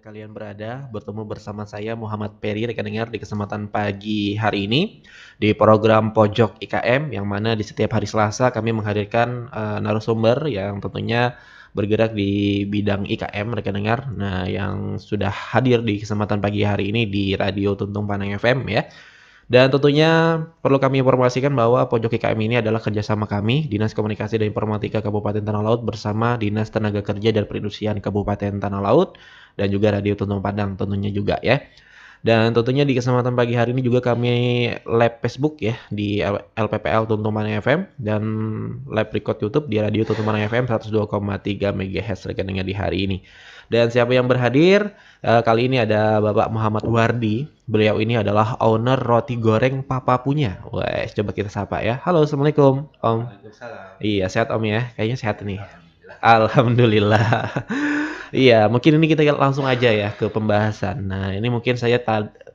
kalian berada, bertemu bersama saya Muhammad Peri, rekan dengar di kesempatan pagi hari ini di program Pojok IKM, yang mana di setiap hari Selasa kami menghadirkan uh, narasumber yang tentunya bergerak di bidang IKM, rekan dengar. Nah, yang sudah hadir di kesempatan pagi hari ini di Radio Tuntung Panang FM ya. Dan tentunya perlu kami informasikan bahwa Pojok IKM ini adalah kerjasama kami, Dinas Komunikasi dan Informatika Kabupaten Tanah Laut bersama Dinas Tenaga Kerja dan Perindustrian Kabupaten Tanah Laut dan juga Radio Tuntung Padang tentunya juga ya. Dan tentunya di kesempatan pagi hari ini juga kami live Facebook ya di LPPL Tuntung FM dan live record YouTube di Radio Tuntung FM 102,3 MHz rekeningnya di hari ini. Dan siapa yang berhadir? Eh, kali ini ada Bapak Muhammad Wardi. Beliau ini adalah owner roti goreng Papa Punya. Wah, coba kita sapa ya. Halo, Assalamualaikum Om. Iya, sehat Om ya. Kayaknya sehat nih. Alhamdulillah. Alhamdulillah. Iya, mungkin ini kita langsung aja ya ke pembahasan. Nah, ini mungkin saya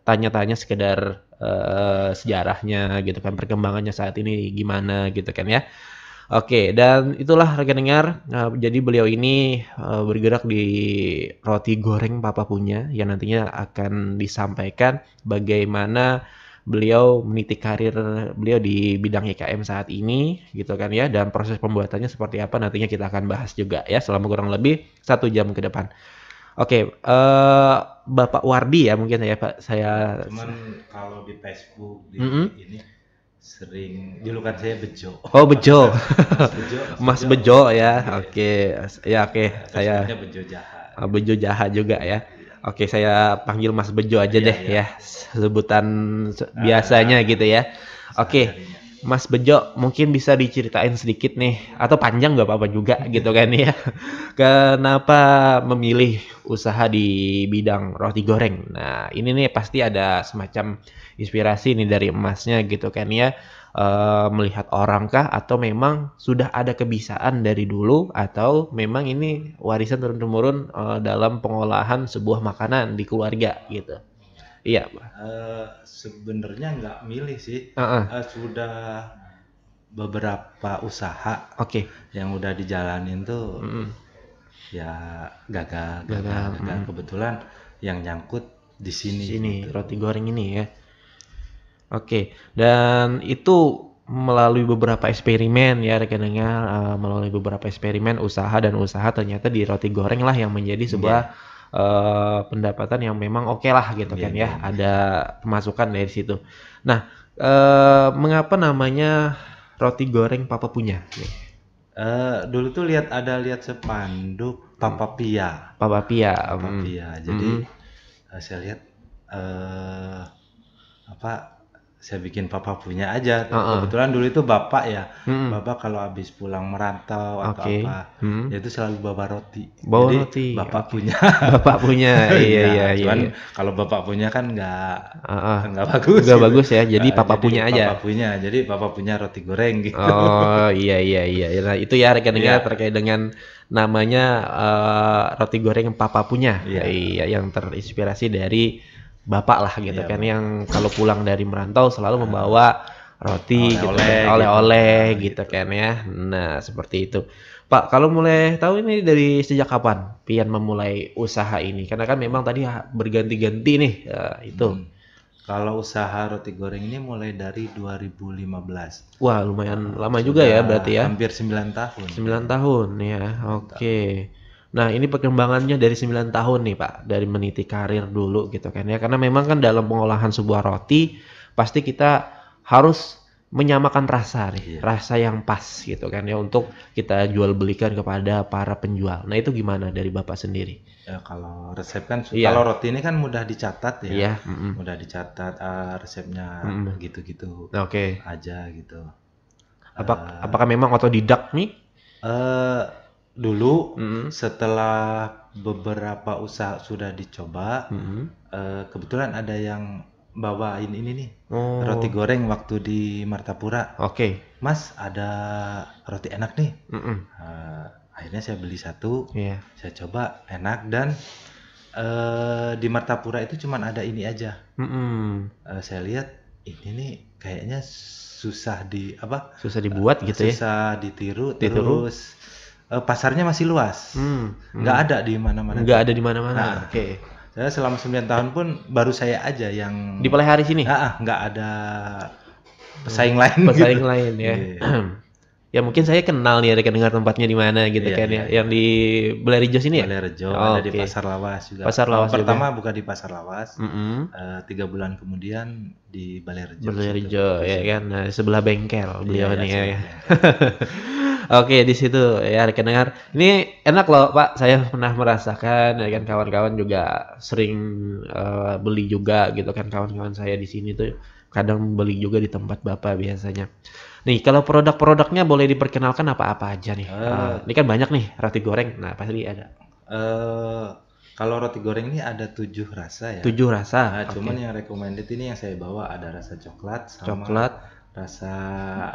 tanya-tanya sekedar uh, sejarahnya gitu kan, perkembangannya saat ini gimana gitu kan ya. Oke, dan itulah rekan dengar. Uh, jadi beliau ini uh, bergerak di roti goreng papa punya yang nantinya akan disampaikan bagaimana beliau meniti karir beliau di bidang IKM saat ini gitu kan ya dan proses pembuatannya seperti apa nantinya kita akan bahas juga ya selama kurang lebih satu jam ke depan. Oke, okay, uh, eh, Bapak Wardi ya mungkin ya Pak saya. Cuman kalau di Facebook di mm -hmm. ini sering julukan saya Bejo. Oh Bejo, Mas Bejo, Mas Bejo, Mas Bejo ya. Iya. Oke, okay. ya oke okay. saya. Bejo jahat. Bejo jahat juga ya. Oke, saya panggil Mas Bejo aja iya, deh iya. ya, sebutan ah. biasanya uh, gitu ya. Oke, Mas Bejo mungkin bisa diceritain sedikit nih, atau panjang gak apa-apa juga gitu kan ya. Kenapa memilih usaha di bidang roti goreng? Nah, ini nih pasti ada semacam inspirasi nih dari emasnya gitu kan ya. Eh, melihat orang kah atau memang sudah ada kebiasaan dari dulu atau memang ini warisan turun temurun uh, eh, dalam pengolahan sebuah makanan di keluarga gitu. Iya. Uh, Sebenarnya nggak milih sih. Uh -uh. Uh, sudah beberapa usaha. Oke. Okay. Yang udah dijalanin tuh. Mm -hmm. Ya gagal, gagal, gagal. -hmm. Kebetulan yang nyangkut di sini. Sini gitu. roti goreng ini ya. Oke, dan itu melalui beberapa eksperimen ya rekeningnya uh, melalui beberapa eksperimen usaha dan usaha ternyata di roti goreng lah yang menjadi sebuah yeah. Iya. uh, pendapatan yang memang oke okay lah gitu yeah, kan iya. ya ada pemasukan dari situ. Nah, uh, mengapa namanya roti goreng Papa punya? Uh, dulu tuh lihat ada lihat sepanduk Papa Pia. Papa Pia. Papa mm. Pia. Mm. Jadi mm. saya lihat uh, apa saya bikin papa punya aja. Uh -uh. Kebetulan dulu itu bapak ya, hmm. bapak kalau habis pulang merantau atau okay. apa, hmm. itu selalu bawa roti. Bawa Jadi, roti. Bapak okay. punya. bapak punya. Iya, iya, iya iya. Cuman iya. kalau bapak punya kan nggak uh nggak bagus. Nggak bagus ya. Jadi nah, papa jadi punya aja. Papa punya. Jadi papa punya roti goreng gitu. Oh iya iya iya. Ya, nah, itu ya rekan-rekan yeah. terkait dengan namanya uh, roti goreng papa punya. Yeah. Iya yang terinspirasi dari bapak lah gitu iya, kan bener. yang kalau pulang dari merantau selalu membawa roti oleh-oleh gitu, kan, gitu kan. oleh, oleh, nah, gitu, gitu kan ya. Nah, seperti itu. Pak, kalau mulai tahu ini dari sejak kapan Pian memulai usaha ini? Karena kan memang tadi berganti-ganti nih ya, itu. Hmm. Kalau usaha roti goreng ini mulai dari 2015. Wah, lumayan lama Sudah juga ya berarti ya. Hampir 9 tahun. 9 tahun ya. Oke. Okay. Nah, ini perkembangannya dari 9 tahun nih, Pak, dari meniti karir dulu gitu kan ya. Karena memang kan dalam pengolahan sebuah roti pasti kita harus menyamakan rasa nih, yeah. rasa yang pas gitu kan ya untuk kita jual belikan kepada para penjual. Nah, itu gimana dari Bapak sendiri? Ya, kalau resep kan yeah. kalau roti ini kan mudah dicatat ya. Yeah. Mm -hmm. Mudah dicatat uh, resepnya gitu-gitu. Mm -hmm. Oke. okay. aja gitu. Apa uh, eh, apakah memang otodidak nih? Eh uh, dulu mm-hmm. setelah beberapa usaha sudah dicoba mm-hmm. uh, kebetulan ada yang bawain ini nih oh. roti goreng waktu di Martapura oke okay. mas ada roti enak nih mm-hmm. uh, akhirnya saya beli satu yeah. saya coba enak dan uh, di Martapura itu cuma ada ini aja mm-hmm. uh, saya lihat ini nih kayaknya susah di apa susah dibuat uh, gitu susah ya susah ditiru, ditiru terus uh, pasarnya masih luas. Hmm. hmm. Nggak hmm. ada di mana-mana. Nggak ada di mana-mana. Nah, Oke. Okay. Saya selama 9 tahun pun baru saya aja yang di hari sini. Ah, ah, nggak ada pesaing lain. Hmm, pesaing gitu. lain ya. Yeah. Iya. ya mungkin saya kenal nih ada dengar tempatnya di mana gitu yeah, kan yeah. ya. Iya. Yang di Belerejo sini ya. Belerejo oh, ada okay. di Pasar Lawas juga. Pasar Lawas. pertama juga. buka di Pasar Lawas. Mm -hmm. uh, tiga bulan kemudian di Balerejo. Balerejo ya kan. Nah, sebelah bengkel beliau yeah, nih ya. ya. Oke, di situ ya rekan dengar. Ini enak loh, Pak. Saya pernah merasakan ya kan kawan-kawan juga sering uh, beli juga gitu kan kawan-kawan saya di sini tuh kadang beli juga di tempat Bapak biasanya. Nih, kalau produk-produknya boleh diperkenalkan apa-apa aja nih? Uh, uh, ini kan banyak nih roti goreng. Nah, pasti ada. Uh, kalau roti goreng ini ada tujuh rasa ya. Tujuh rasa. Nah, okay. Cuman yang recommended ini yang saya bawa ada rasa coklat sama coklat rasa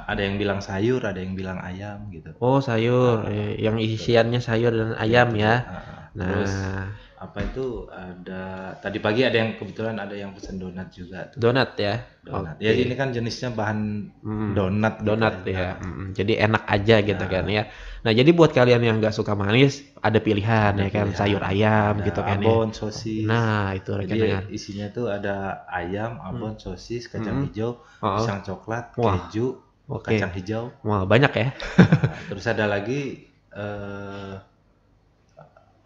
ada yang bilang sayur ada yang bilang ayam gitu oh sayur nah, yang isiannya sayur dan iya, ayam ya, ya nah terus apa itu ada tadi pagi ada yang kebetulan ada yang pesen donat juga tuh. donat ya donat okay. ya ini kan jenisnya bahan hmm. donat gitu donat gitu, ya, ya. Ah. Hmm. jadi enak aja gitu nah. kan ya Nah jadi buat kalian yang nggak suka manis, ada pilihan ada ya kan pilihan. sayur ayam ada gitu kan ya. abon, ya. sosis. Nah itu rekan Jadi isinya tuh ada ayam, abon, hmm. sosis, kacang hmm. hijau, oh. pisang coklat, Wah. keju, okay. kacang hijau. Wah banyak ya. nah, terus ada lagi. Uh,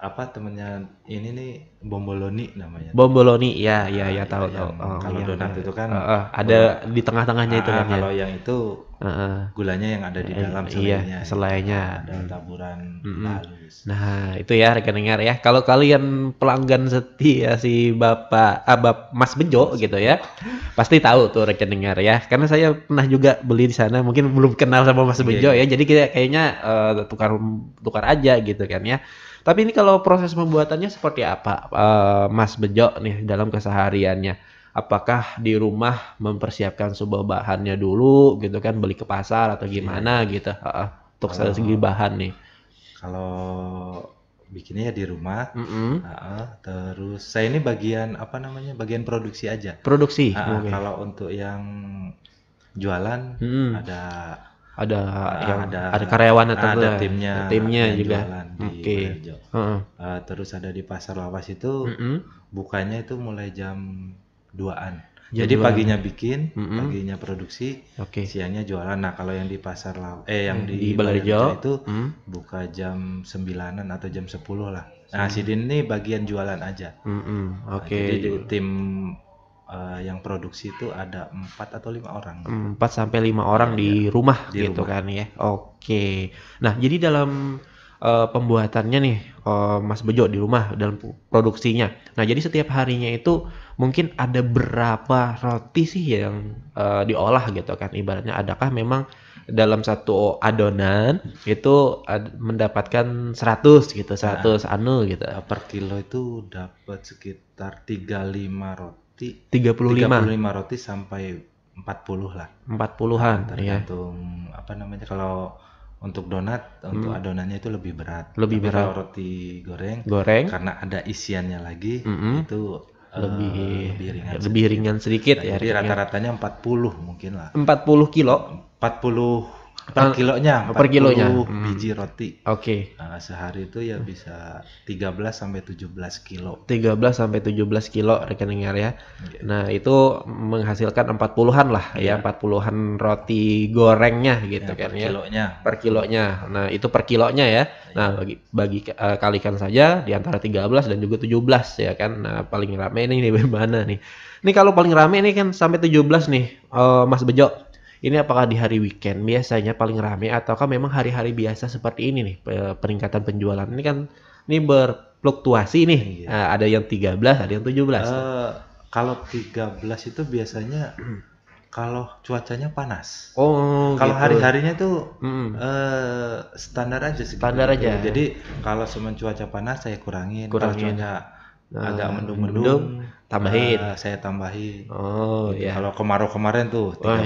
apa temennya ini nih Bomboloni namanya. Bomboloni, ya, ya, ya ah, iya, tahu iya, tahu. Oh, kalau iya, donat itu kan uh, uh, ada di tengah-tengahnya itu ah, kan. Ya. Kalau yang itu uh, uh, gulanya yang ada di uh, dalam selainnya Iya, selainya. Ada hmm. taburan mm halus. Nah, itu ya rekan dengar ya. Kalau kalian pelanggan setia si Bapak ah, Mas Benjo gitu ya. pasti tahu tuh rekan dengar ya. Karena saya pernah juga beli di sana, mungkin belum kenal sama Mas Benjo yeah. ya. Jadi kita kayaknya uh, tukar tukar aja gitu kan ya. Tapi ini kalau proses pembuatannya seperti apa, eh, Mas Bejo nih dalam kesehariannya? Apakah di rumah mempersiapkan sebuah bahannya dulu, gitu kan, beli ke pasar atau iya. gimana gitu? Uh, untuk kalau, segi bahan nih. Kalau bikinnya di rumah, mm -hmm. uh, terus saya ini bagian apa namanya, bagian produksi aja. Produksi. Uh, okay. Kalau untuk yang jualan mm -hmm. ada ada uh, yang ada, ada karyawan atau ah, ada timnya timnya juga di okay. uh-uh. uh, eh, terus ada di pasar lawas itu uh-uh. bukanya itu mulai jam 2-an jadi paginya bikin mm -hmm. paginya produksi okay. siangnya jualan nah kalau yang di pasar lawas eh yang eh, di, di itu mm. buka jam sembilanan atau jam sepuluh lah nah mm. Sidin ini bagian jualan aja Mm -hmm. oke okay. nah, jadi tim uh, yang produksi itu ada empat atau lima orang. Empat gitu. sampai lima orang ya, di ya. rumah di gitu rumah. kan ya. Oke. Nah jadi dalam uh, pembuatannya nih uh, Mas Bejo di rumah dalam produksinya. Nah jadi setiap harinya itu mungkin ada berapa roti sih yang uh, diolah gitu kan? Ibaratnya adakah memang dalam satu adonan itu ad mendapatkan 100 gitu, 100 nah, anu gitu. Per kilo itu dapat sekitar 35 roti roti 35 35 roti sampai 40 lah 40-an nah, ya. tergantung ya. apa namanya kalau untuk donat hmm. untuk adonannya itu lebih berat lebih Tapi berat kalau roti goreng goreng karena ada isiannya lagi mm -hmm. itu eh, lebih uh, lebih ringan lebih sedikit. ringan sedikit nah, ya. Jadi rata-ratanya 40 mungkin lah. 40 kilo. 40 per ah, kilonya per kilonya hmm. biji roti oke okay. nah, sehari itu ya bisa 13 sampai 17 kilo 13 sampai 17 kilo rekeningnya ya okay. Iya. nah itu menghasilkan 40-an lah yeah. ya 40-an iya. roti gorengnya gitu yeah, kan per ya kilonya per kilonya nah itu per kilonya ya yeah. nah bagi bagi uh, kalikan saja di antara 13 dan juga 17 ya kan nah paling rame ini di mana nih ini kalau paling rame ini kan sampai 17 nih uh, Mas Bejo ini apakah di hari weekend biasanya paling ramai ataukah memang hari-hari biasa seperti ini nih peningkatan penjualan? Ini kan ini berfluktuasi nih. Iya. uh, ada yang 13, ada yang 17. Uh, eh, kalau 13 itu biasanya kalau cuacanya panas. Oh. Kalau gitu. hari-harinya tuh mm. uh, standar aja sih Standar gitu. aja. Jadi kalau semen cuaca panas saya kurangin. Kurangin. Kalau cuaca Nah, agak mendung-mendung tambahin uh, saya tambahin oh gitu. ya kalau kemarau kemarin tuh 13 Oh,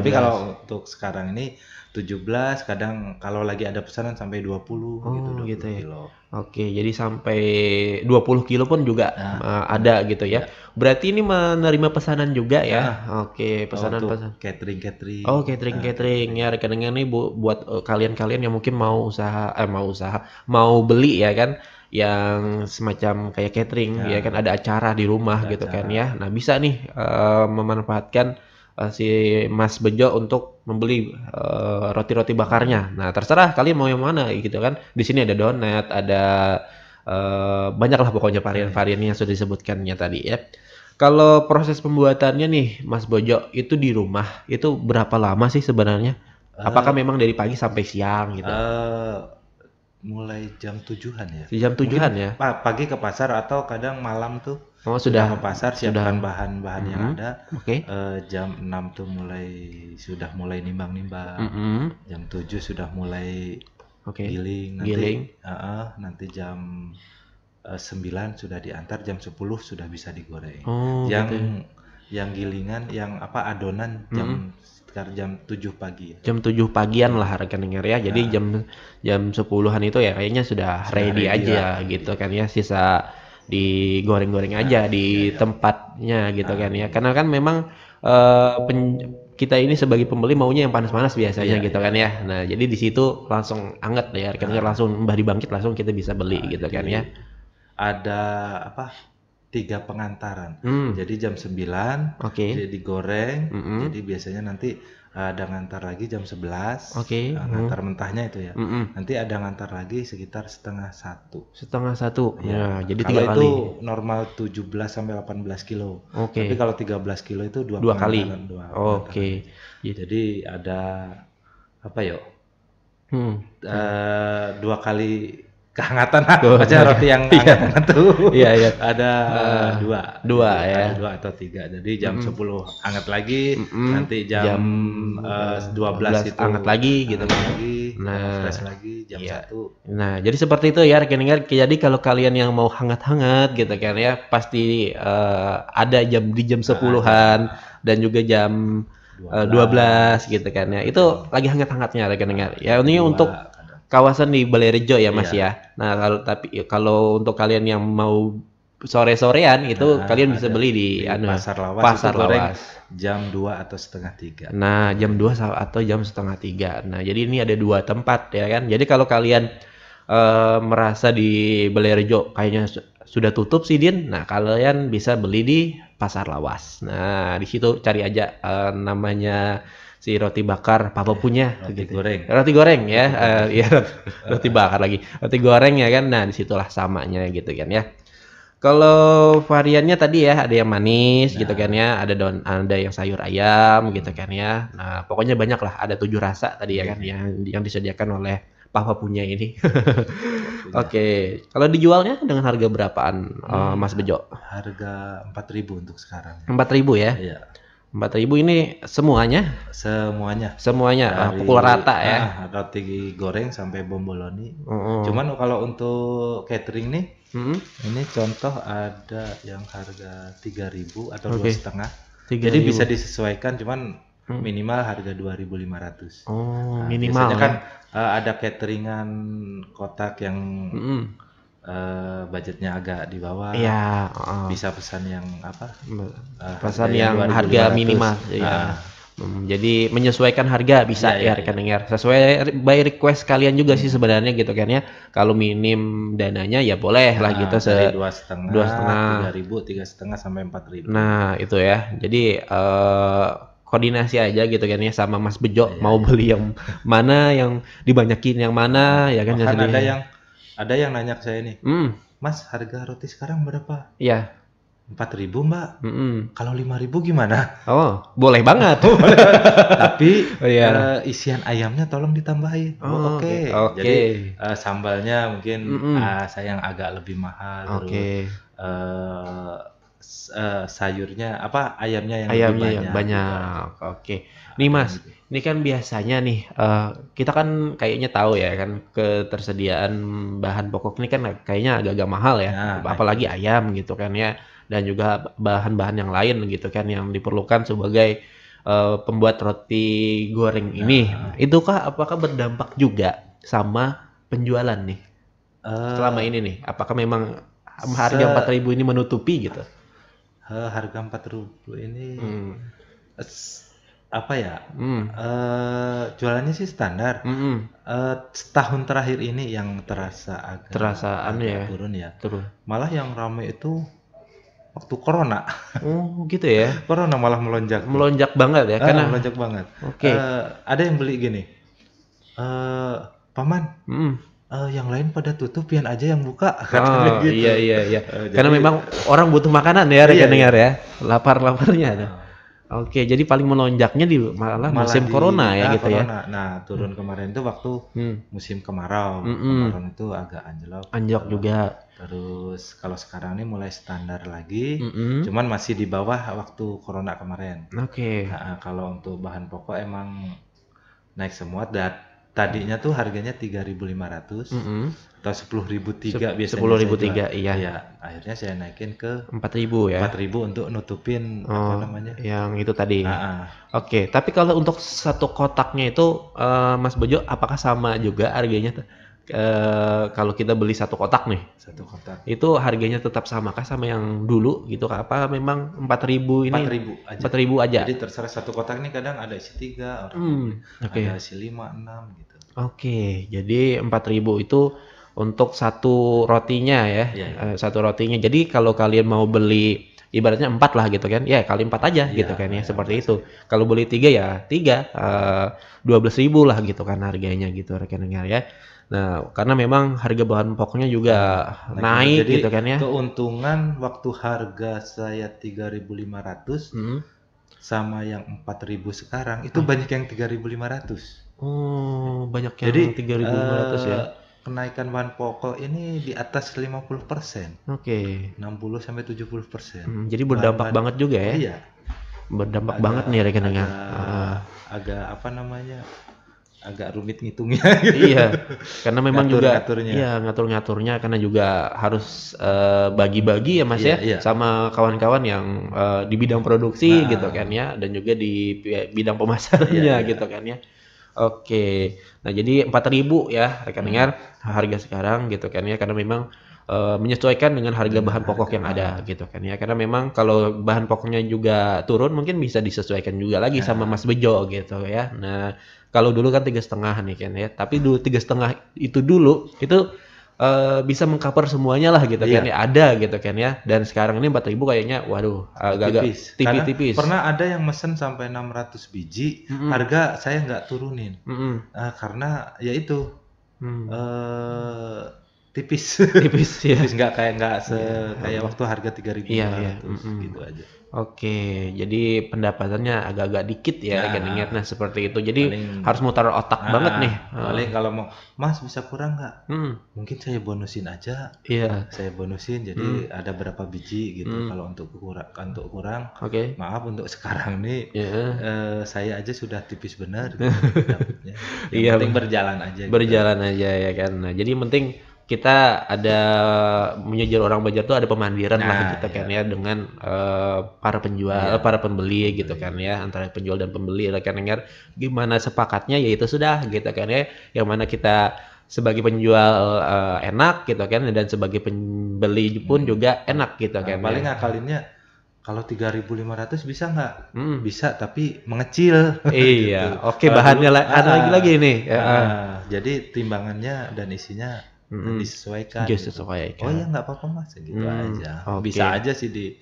13 tapi kalau untuk sekarang ini 17 kadang kalau lagi ada pesanan sampai 20 oh, gitu 20 gitu ya kilo. oke jadi sampai 20 kilo pun juga nah, uh, ada gitu ya. ya berarti ini menerima pesanan juga ya, ya. oke pesanan oh, pesan catering catering oh catering nah. catering ya rekening ini buat eh, kalian-kalian uh, yang mungkin mau usaha eh mau usaha mau beli ya kan yang semacam kayak catering ya, ya kan ada acara di rumah ada gitu kan, acara. kan ya. Nah, bisa nih uh, memanfaatkan uh, si Mas Benjo untuk membeli roti eh, roti-roti bakarnya. Nah, terserah kalian mau yang mana gitu kan. Di sini ada donat, ada uh, banyaklah pokoknya varian varian yang sudah disebutkannya tadi ya. Kalau proses pembuatannya nih Mas Bojo itu di rumah itu berapa lama sih sebenarnya? Apakah uh, memang dari pagi sampai siang gitu? Uh, mulai jam tujuhan ya. Jam tujuhan ya. Pagi ke pasar atau kadang malam tuh. Oh sudah ke pasar siapkan bahan-bahan mm -hmm. yang mm-hmm. ada. Oke. Okay. Uh, eh, jam 6 tuh mulai sudah mulai nimbang-nimbang. Mm -hmm. Jam 7 sudah mulai okay. giling. Nanti, giling. Uh, uh, nanti jam uh, eh, 9 sudah diantar, jam 10 sudah bisa digoreng. Oh, yang gitu. Ya yang gilingan yang apa adonan jam sekitar jam 7 pagi. Jam 7 pagian lah rekeningnya ya. Jadi nah. jam jam 10-an itu ya kayaknya sudah, sudah ready, ready aja lah. gitu kan ya sisa digoreng-goreng nah, aja di ya. tempatnya gitu nah, kan ya. Karena kan memang uh, pen, kita ini sebagai pembeli maunya yang panas-panas biasanya iya, gitu iya. kan ya. Nah, jadi di situ langsung anget ya, rekan nah. langsung mbah dibangkit langsung kita bisa beli nah, gitu kan ya. Ada apa? tiga pengantaran. Hmm. Jadi jam 9 Oke. okay. jadi digoreng. Mm -hmm. Jadi biasanya nanti eh, ada ngantar lagi jam 11 Oke. Okay. Eh, ngantar mm. -hmm. mentahnya itu ya. Mm -hmm. Nanti ada ngantar lagi sekitar setengah satu. Setengah satu. Ya. ya jadi kalau tiga itu kali. itu normal 17 sampai 18 kilo. Oke. Okay. Tapi kalau 13 kilo itu dua, dua kali. Dua Oke. Okay. Yeah. Jadi ada apa yuk? Hmm. Uh, dua kali kehangatan oh, aja roti yang iya. itu iya, iya. ada uh, dua dua jadi, ya dua atau tiga jadi jam mm. -hmm. 10 hangat lagi mm -hmm. nanti jam, jam uh, 12, 12 itu hangat lagi gitu hangat lagi nah lagi jam iya. 1 nah jadi seperti itu ya rekening jadi kalau kalian yang mau hangat-hangat gitu kan ya pasti uh, ada jam di jam 10-an ah, nah, dan juga jam 12, eh, 12 gitu kan ya itu lagi hangat-hangatnya rekening ya ini 2, untuk kan kawasan di Balerejo ya Mas iya. ya. Nah kalau tapi ya, kalau untuk kalian yang mau sore-sorean itu nah, kalian bisa beli di, di anu, pasar lawas pasar lawas jam 2 atau setengah tiga nah jam 2 atau jam setengah tiga nah jadi ini ada dua tempat ya kan jadi kalau kalian uh, merasa di Belerjo kayaknya sudah tutup sih Din nah kalian bisa beli di pasar lawas nah di situ cari aja uh, namanya si roti bakar papa iya, punya roti gitu. goreng roti goreng ya roti, uh, ya roti bakar lagi roti goreng ya kan nah disitulah samanya gitu kan ya kalau variannya tadi ya ada yang manis gitu nah. gitu kan ya ada daun ada yang sayur ayam hmm. gitu kan ya nah pokoknya banyak lah ada tujuh rasa tadi ya kan iya. yang yang disediakan oleh papa punya ini oke okay. kalau dijualnya dengan harga berapaan hmm. uh, Mas Bejo harga empat ribu untuk sekarang empat ribu ya iya Empat ribu ini semuanya? Semuanya. Semuanya. ah, pukul rata ya. Ah, roti goreng sampai bomboloni. Mm-hmm. Cuman kalau untuk catering nih, mm-hmm. ini contoh ada yang harga tiga ribu atau dua okay. setengah. Jadi bisa disesuaikan, cuman mm. minimal harga dua ribu lima ratus. Oh, nah, minimal. Biasanya ya? kan eh, ada cateringan kotak yang mm-hmm uh, budgetnya agak di bawah ya, uh, bisa pesan yang apa eh, pesan yang, yang harga minimal iya. ah. hmm, jadi menyesuaikan harga bisa iya, ya, ya, ya rekan dengar sesuai by request kalian juga hmm. sih sebenarnya gitu kan ya kalau minim dananya ya boleh nah, lah ah, gitu se dua setengah dua setengah tiga ribu tiga setengah sampai empat ribu nah itu ya jadi uh, koordinasi aja gitu kan ya sama Mas Bejo ya, mau iya. beli yang mana yang dibanyakin yang mana ya kan ada yang ada yang nanya ke saya nih, mm. Mas harga roti sekarang berapa? Ya, Empat ribu mbak. Mm -mm. Kalau lima ribu gimana? Oh, boleh banget. Tapi oh, iya. uh, isian ayamnya tolong ditambahin. Oh, oh Oke. Okay. Okay. Jadi uh, sambalnya mungkin mm -mm. Uh, saya yang agak lebih mahal. Oke. Okay. Uh, sayurnya apa ayamnya yang ayamnya lebih banyak. banyak. Gitu. Oke. Okay. Nih Mas, nah, ini kan biasanya nih, uh, kita kan kayaknya tahu ya kan ketersediaan bahan pokok ini kan kayaknya agak-agak mahal ya, Nah, nah. apalagi akhirnya. ayam gitu kan ya, dan juga bahan-bahan yang lain gitu kan yang diperlukan sebagai, uh, pembuat roti goreng Nah, ini. Nah. Itukah apakah berdampak juga sama penjualan nih? Eh, Selama ini nih, apakah memang harga empat ribu ini menutupi gitu? uh, harga empat ribu ini, hmm apa ya mm. uh, jualannya sih standar mm -hmm. uh, setahun terakhir ini yang terasa agak terasa agak anu ya turun ya turun malah yang ramai itu waktu corona oh gitu ya corona malah melonjak melonjak banget ya eh, karena melonjak banget oke okay. uh, ada yang beli gini uh, paman mm. Uh, yang lain pada tutup, pian aja yang buka. Oh, kan gitu. iya iya iya. Uh, Karena jadi, memang orang butuh makanan ya, rekan iya, iya. dengar ya. Lapar-laparnya. Uh, Oke, jadi paling melonjaknya di malah, malah musim di, corona ya ah, gitu ya gitu corona. ya. Nah, turun hmm. kemarin itu waktu hmm. musim kemarau. Hmm. Kemarin itu agak anjlok. Anjlok gitu juga. Terus kalau sekarang ini mulai standar lagi, hmm. cuman masih di bawah waktu corona kemarin. Oke. Okay. Nah, kalau untuk bahan pokok emang naik semua dan tadinya tuh harganya 3.500 mm -hmm. atau 10.003 biasanya 10.003 iya. iya akhirnya saya naikin ke 4.000 ya 4.000 untuk nutupin oh, apa namanya yang itu tadi nah, oke tapi kalau untuk satu kotaknya itu uh, Mas Bojo apakah sama juga harganya Eh, kalau kita beli satu kotak nih, satu kotak. Itu harganya tetap sama kah sama yang dulu gitu kah? Apa memang empat ribu ini? Empat ribu aja. ribu aja. Jadi terserah satu kotak nih kadang ada isi 3 orang. Hmm, okay. Ada isi 5, 6 gitu. Oke, okay, jadi ribu itu untuk satu rotinya ya. Yeah. Iya, iya. yeah. satu rotinya. Jadi kalau kalian mau beli ibaratnya empat lah gitu kan ya kali empat aja ya, gitu kan ya, ya seperti ya. itu kalau beli tiga ya tiga eh, dua belas ribu lah gitu kan harganya gitu rekeningnya ya Nah, karena memang harga bahan pokoknya juga nah, naik, jadi gitu kan ya. Keuntungan waktu harga saya 3.500 hmm. sama yang 4.000 sekarang itu hmm. banyak yang 3.500. Oh, banyak yang Jadi, 3.500 uh, ya. Eh, kenaikan bahan pokok ini di atas 50%. Oke. Okay. 60 sampai 70%. Hmm, jadi berdampak bahan, banget juga ya. Oh iya. Berdampak agak, banget nih rekan agak, ya? ah. agak apa namanya? agak rumit ngitungnya gitu. Iya, karena memang Ngatur, juga ngaturnya. Iya, ngatur-ngaturnya karena juga harus eh, bagi-bagi uh, ya Mas iya, ya iya. sama kawan-kawan yang uh, di bidang produksi nah. gitu kan ya dan juga di bidang pemasarannya iya, iya. gitu kan ya. Oke. Nah, jadi empat ribu ya rekan dengar hmm. harga sekarang gitu kan ya karena memang uh, menyesuaikan dengan harga bahan pokok yang ada gitu kan ya karena memang kalau bahan pokoknya juga turun mungkin bisa disesuaikan juga lagi nah. sama Mas Bejo gitu ya nah kalau dulu kan tiga setengah nih kan ya tapi dulu tiga setengah itu dulu itu uh, bisa mengcover semuanya lah gitu yeah. kan ya ada gitu kan ya dan sekarang ini empat ribu kayaknya waduh agak tipis tipis, tipis. pernah ada yang mesen sampai 600 biji mm -hmm. harga saya nggak turunin mm -hmm. uh, karena ya itu mm. uh, tipis tipis ya nggak kayak nggak iya. se kayak waktu harga tiga ribu yeah, iya, iya. yeah. Mm -hmm. gitu aja Oke, jadi pendapatannya agak-agak dikit ya, ya rekeningnya. Nah seperti itu. Jadi paling, harus mutar otak nah, banget nih. Paling eh. kalau mau, Mas bisa kurang nggak? Hmm. Mungkin saya bonusin aja. Iya. Yeah. Saya bonusin, jadi hmm. ada berapa biji gitu. Hmm. Kalau untuk kurang, untuk kurang. Oke. Okay. Maaf untuk sekarang nih, yeah. eh, saya aja sudah tipis benar. Gitu, Iya. Penting berjalan aja. Gitu. Berjalan gitu. aja ya kan. Nah, jadi penting kita ada menyejar orang belajar tuh ada pemandiran nah, lah gitu kita iya. kan ya dengan uh, para penjual, iya. Eh, para pembeli gitu iya. kan ya antara penjual dan pembeli lah kan dengar gimana sepakatnya ya itu sudah gitu kan ya yang mana kita sebagai penjual uh, enak gitu kan dan sebagai pembeli pun hmm. juga enak gitu nah, kan ya. paling ya. ngakalinnya kalau 3.500 bisa nggak? Hmm. Bisa tapi mengecil. Iya. gitu. Oke bahannya uh, lagi lagi ini Ah, ah. Jadi timbangannya dan isinya mm-hmm. disesuaikan just gitu. oh ya nggak apa-apa mas gitu mm, aja okay. bisa aja sih di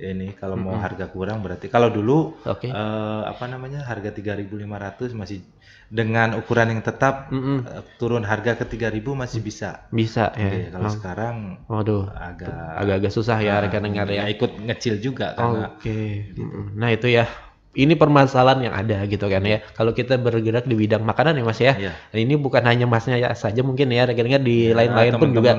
ini kalau mm-hmm. mau harga kurang berarti kalau dulu okay. uh, eh, apa namanya harga 3.500 masih dengan ukuran yang tetap mm-hmm. uh, turun harga ke 3.000 masih bisa bisa ya kalau oh. sekarang waduh agak agak agak susah ya ah, rekan-rekan ya ikut ngecil juga oh, oke okay. gitu. nah itu ya ini permasalahan yang ada gitu kan ya. Hmm. Kalau kita bergerak di bidang makanan ya Mas ya. ya. ini bukan hanya Masnya ya saja mungkin ya, rekan-rekan di iya, lain-lain ya, pun juga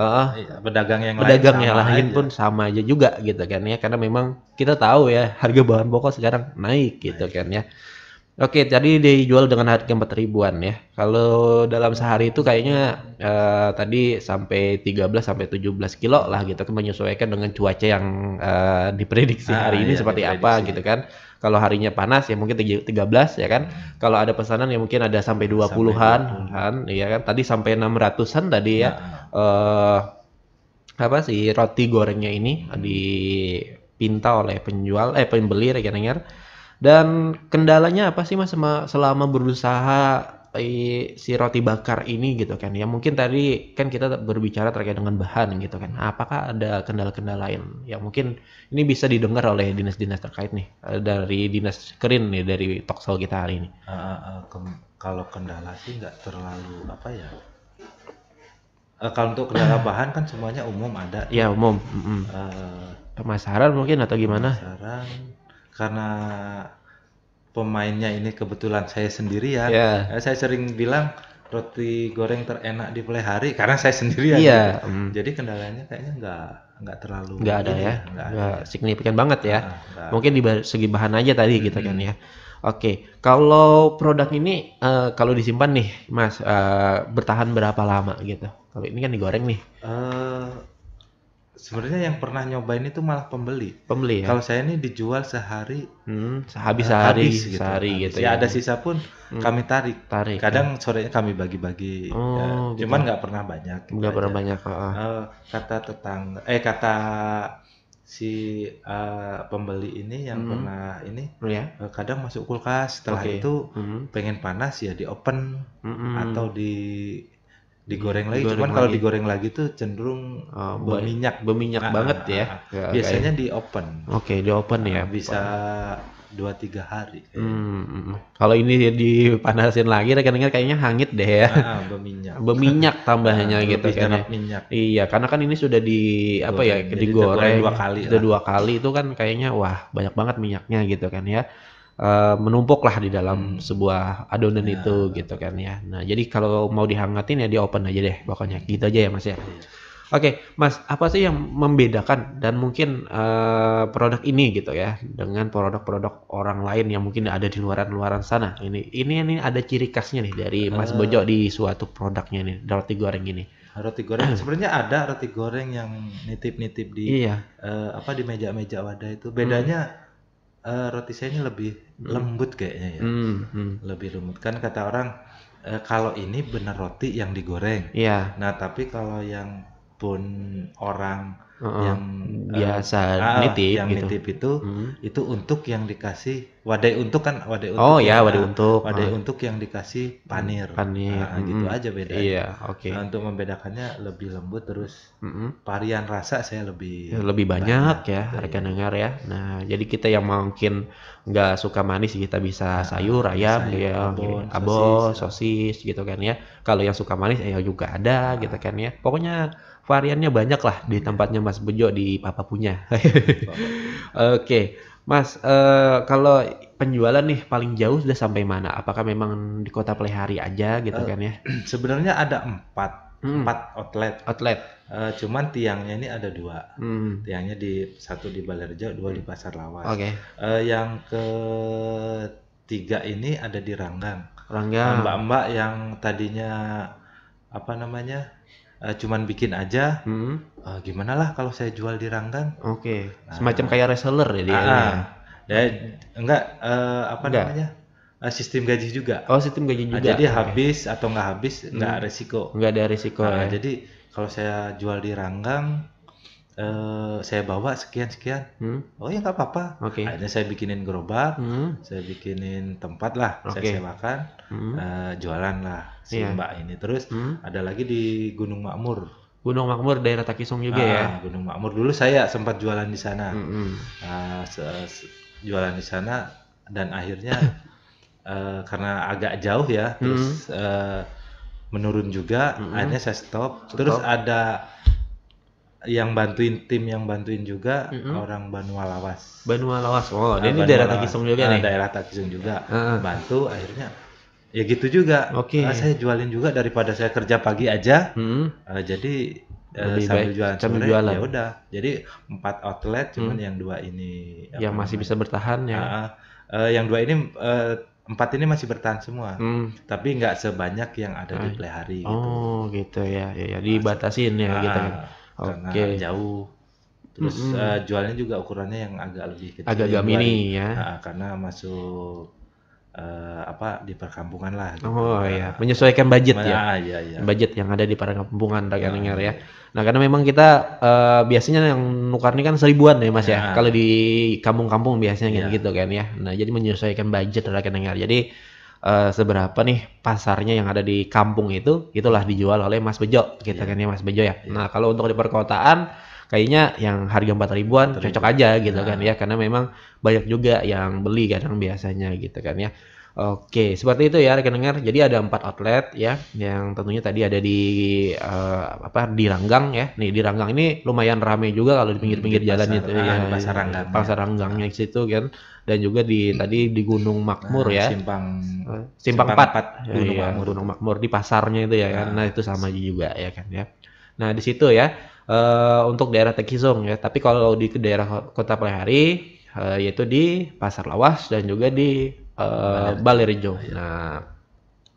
uh, pedagang yang pedagang lain, yang lain pun sama aja juga gitu kan ya. Karena memang kita tahu ya harga bahan pokok sekarang naik gitu naik. kan ya. Oke, jadi dijual dengan harga empat ribuan ya. Kalau dalam sehari itu kayaknya uh, tadi sampai 13 sampai 17 kilo lah gitu kan, menyesuaikan dengan cuaca yang uh, diprediksi ah, hari ini iya, seperti apa gitu kan. Kalau harinya panas ya mungkin 13 ya kan. Hmm. Kalau ada pesanan ya mungkin ada sampai 20-an kan, ya kan. Tadi sampai 600-an tadi ya. Nah, nah. Eh nah. uh, apa sih roti gorengnya ini hmm. dipinta oleh penjual eh pembeli rekan-rekan. Dan kendalanya apa sih Mas selama berusaha si roti bakar ini gitu kan ya mungkin tadi kan kita berbicara terkait dengan bahan gitu kan apakah ada kendala-kendala lain yang mungkin ini bisa didengar oleh dinas-dinas terkait nih eh, dari dinas kerin nih dari Toksel kita hari ini uh, ah, uh, ah, ah, ke kalau kendala sih nggak terlalu apa ya uh, kalau untuk kendala bahan kan semuanya umum ada ya umum mm -hmm. uh, eh, pemasaran mungkin atau gimana pemasaran karena pemainnya ini kebetulan saya sendiri ya. Yeah. Saya sering bilang roti goreng terenak di hari karena saya sendirian. Iya. Yeah. Gitu. Mm. Jadi kendalanya kayaknya nggak nggak terlalu nggak ada ya, ya nggak signifikan banget ya. Nah, Mungkin di segi bahan aja tadi hmm. gitu kan ya. Oke, okay. kalau produk ini uh, kalau disimpan nih, Mas, uh, bertahan berapa lama gitu? Kalau ini kan digoreng nih. Uh, sebenarnya yang pernah nyobain itu malah pembeli. Pembeli ya. Kalau saya ini dijual sehari, hmm, sehabis eh, sehari, habis, gitu. sehari habis. gitu. Ya, ya, ada sisa pun hmm. kami tarik. Tarik. Ya? Kadang ya. sorenya kami bagi-bagi. Ya. Oh, ya. Cuman nggak pernah banyak. Gitu nggak gitu pernah banyak. Uh. kata tetangga, eh kata si uh, pembeli ini yang hmm. pernah ini oh, ya? kadang masuk kulkas setelah okay. itu hmm. pengen panas ya di open hmm. atau di digoreng lagi. Digoreng Cuman kalau digoreng lagi tuh cenderung uh, berminyak, berminyak nah, banget ah, ya. Ah. Iya, iya. Biasanya di open. Oke, okay, di open ya. Bisa dua tiga hari. Hmm. Kalau ini dipanasin lagi rekan-rekan kayaknya hangit deh ya. Ah, berminyak. berminyak tambahnya gitu kan. Iya, karena kan ini sudah di goreng. apa ya, digoreng dua kali. Sudah dua kali itu kan kayaknya wah, banyak banget minyaknya gitu kan ya uh, eh, menumpuk lah di dalam hmm. sebuah adonan ya. itu gitu kan ya. Nah jadi kalau mau dihangatin ya di open aja deh pokoknya iya. gitu aja ya mas ya. Iya. Oke, Mas, apa sih yang membedakan dan mungkin uh, produk ini gitu ya dengan produk-produk orang lain yang mungkin ada di luaran-luaran sana? Ini, ini, ini ada ciri khasnya nih dari Mas uh, Bojo eh. di suatu produknya nih roti goreng ini. Roti goreng, sebenarnya ada roti goreng yang nitip-nitip di iya. uh, apa di meja-meja wadah itu. Bedanya hmm uh, roti saya ini lebih hmm. lembut kayaknya ya. Hmm. Hmm. Lebih lembut kan kata orang uh, kalau ini benar roti yang digoreng. Iya. Yeah. Nah, tapi kalau yang pun orang uh yang eh, biasa uh, nitip yang gitu. nitip itu hmm. itu untuk yang dikasih wadai untuk kan wadai oh, untuk oh ya wadai untuk wadai uh. untuk yang dikasih panir panir nah, hmm. gitu mm-hmm. aja beda iya oke okay. nah, untuk membedakannya lebih lembut terus hmm. varian rasa saya lebih ya, lebih banyak, banyak ya gitu, rekan iya. dengar ya nah jadi kita yang mungkin nggak suka manis kita bisa nah, sayur ayam sayur, ya abon, abon sosis, ya. sosis gitu kan ya kalau yang suka manis ya juga ada nah. gitu kan ya pokoknya variannya banyak lah di tempatnya Mas Bejo di Papa punya. Oke, okay. Mas, uh, kalau penjualan nih paling jauh sudah sampai mana? Apakah memang di Kota Pelihari aja gitu uh, kan ya? Sebenarnya ada empat, hmm. empat outlet. Outlet. Uh, cuman tiangnya ini ada dua. Hmm. Tiangnya di satu di Balerjo, dua di Pasar Lawas. Oke. Okay. Uh, yang ketiga ini ada di Ranggang. Ranggang. Mbak-mbak yang tadinya apa namanya? uh, cuman bikin aja. Hmm. Uh, gimana lah kalau saya jual di Ranggang? Oke. Okay. Nah. Semacam kayak reseller ya dia. Uh, ya, enggak uh, apa enggak. namanya? Uh, sistem gaji juga. Oh, sistem gaji nah, juga. Uh, jadi okay. habis atau enggak habis enggak hmm. resiko. Nggak ada resiko. Uh, ya. Jadi kalau saya jual di Ranggang Uh, saya bawa sekian sekian hmm? oh ya nggak apa-apa okay. akhirnya saya bikinin gerobak hmm? saya bikinin tempat lah okay. saya sewakan hmm? uh, jualan lah si yeah. mbak ini terus hmm? ada lagi di Gunung Makmur Gunung Makmur daerah Takisong juga nah, ya ah, Gunung Makmur dulu saya sempat jualan di sana hmm. uh, se- jualan di sana dan akhirnya uh, karena agak jauh ya hmm. terus uh, menurun juga hmm. akhirnya saya stop, stop. terus ada yang bantuin tim yang bantuin juga mm -hmm. orang Banua Lawas. Banua Lawas. Oh, nah, ini daerah Takisung juga nah, nih. Daerah Takisung juga. Uh. Bantu akhirnya ya gitu juga. Oke. Okay. Nah, saya jualin juga daripada saya kerja pagi aja. Mm -hmm. uh, jadi eh, Lebih uh, sambil baik, jualan sambil jualan. ya udah. Jadi empat outlet cuman mm. yang dua ini yang masih bisa bertahan ya. Uh, uh, yang dua ini uh, empat ini masih bertahan semua, hmm. tapi nggak sebanyak yang ada di Plehari. hari. Gitu. Oh gitu ya, ya, ya. dibatasin ya nah, gitu. Ya karena jauh terus mm -hmm. uh, jualnya juga ukurannya yang agak lebih kecil agak-agak ya, mini ya nah, karena masuk uh, apa di perkampungan lah gitu. oh iya menyesuaikan budget ya ah, iya, iya, budget yang ada di perkampungan rakyat dengar ya iya. nah karena memang kita uh, biasanya yang nukar ini kan seribuan ya mas ya, ya. kalau di kampung-kampung biasanya ya. gitu kan ya nah jadi menyesuaikan budget rakyat dengar jadi uh, seberapa nih pasarnya yang ada di kampung itu itulah dijual oleh Mas Bejo kita gitu iya. yeah. kan ya Mas Bejo ya. Yeah. Nah, kalau untuk di perkotaan kayaknya yang harga empat ribuan cocok aja gitu nah. kan ya nah. karena memang banyak juga yang beli kadang biasanya gitu kan ya. Oke, seperti itu ya rekan dengar. Jadi ada empat outlet ya, yang tentunya tadi ada di uh, apa di Ranggang ya. Nih di Ranggang ini lumayan ramai juga kalau di pinggir-pinggir hmm, jalan itu ya. Pasar iya, iya. Ranggang. Pasar Ranggangnya ya. situ kan dan juga di hmm. tadi di Gunung Makmur nah, ya. Simpang eh, Simpang 4, 4 iya, Gunung, iya, Makmur. Gunung Makmur di pasarnya itu ya, ya. nah. kan. Nah, itu sama juga ya kan ya. Nah, di situ ya uh, untuk daerah Tekizong ya. Tapi kalau di daerah Kota Palehari uh, eh, yaitu di Pasar Lawas dan juga di uh, Balirejo. Iya. Nah,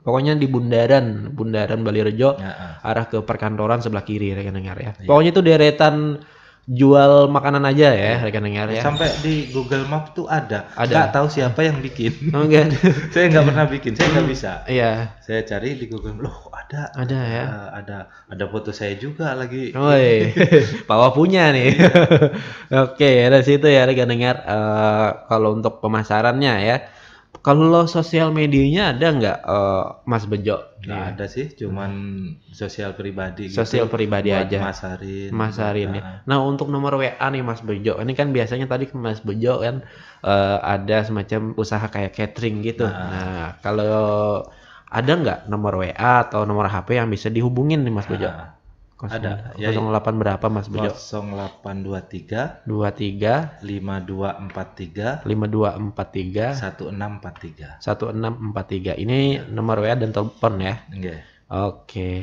pokoknya di Bundaran, Bundaran Balirejo ya, uh. Nah, ah. arah ke perkantoran sebelah kiri rekan ya dengar ya. ya. Pokoknya itu deretan jual makanan aja ya rekan dengar ya. Sampai di Google Map tuh ada. Ada. Gak tahu siapa yang bikin. Oh, saya nggak pernah bikin, saya nggak bisa. Iya. Saya cari di Google Loh, ada. Ada ya. Ada eh, ada, ada foto saya juga lagi. Woi. Pawa punya nih. Iya. Oke, ada situ ya rekan dengar uh, eh, kalau untuk pemasarannya ya kalau sosial medianya ada nggak uh, Mas Bejo? Nggak ya. ada sih, cuman sosial pribadi. Gitu sosial gitu, pribadi aja. Mas Harin. Mas ya. Harin nah. ya. Nah untuk nomor WA nih Mas Bejo, ini kan biasanya tadi Mas Bejo kan uh, ada semacam usaha kayak catering gitu. Nah, nah kalau ada nggak nomor WA atau nomor HP yang bisa dihubungin nih Mas nah. Bejo? ada 08 ya, 08 ya. berapa Mas Bejo? 0823 23 5243 5243 1643 1643. Ini iya. ya. nomor WA dan telepon ya. Oke. Okay.